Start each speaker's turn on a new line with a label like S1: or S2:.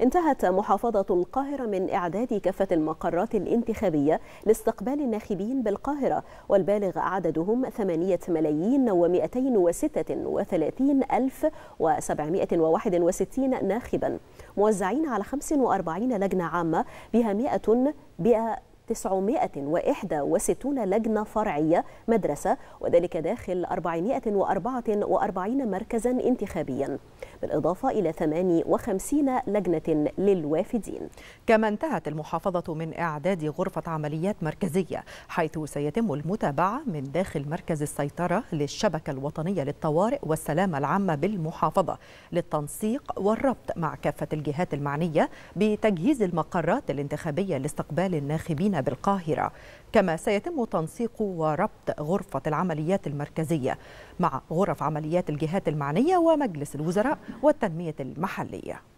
S1: انتهت محافظة القاهرة من إعداد كافة المقرات الانتخابية لاستقبال الناخبين بالقاهرة والبالغ عددهم 8 ملايين و236 ألف و761 ناخبا موزعين على 45 لجنة عامة بها 100 961 لجنة فرعية مدرسة وذلك داخل 444 مركزا انتخابيا بالإضافة إلى 58 لجنة للوافدين
S2: كما انتهت المحافظة من إعداد غرفة عمليات مركزية حيث سيتم المتابعة من داخل مركز السيطرة للشبكة الوطنية للطوارئ والسلامة العامة بالمحافظة للتنسيق والربط مع كافة الجهات المعنية بتجهيز المقرات الانتخابية لاستقبال الناخبين هنا بالقاهرة كما سيتم تنسيق وربط غرفة العمليات المركزية مع غرف عمليات الجهات المعنية ومجلس الوزراء والتنمية المحلية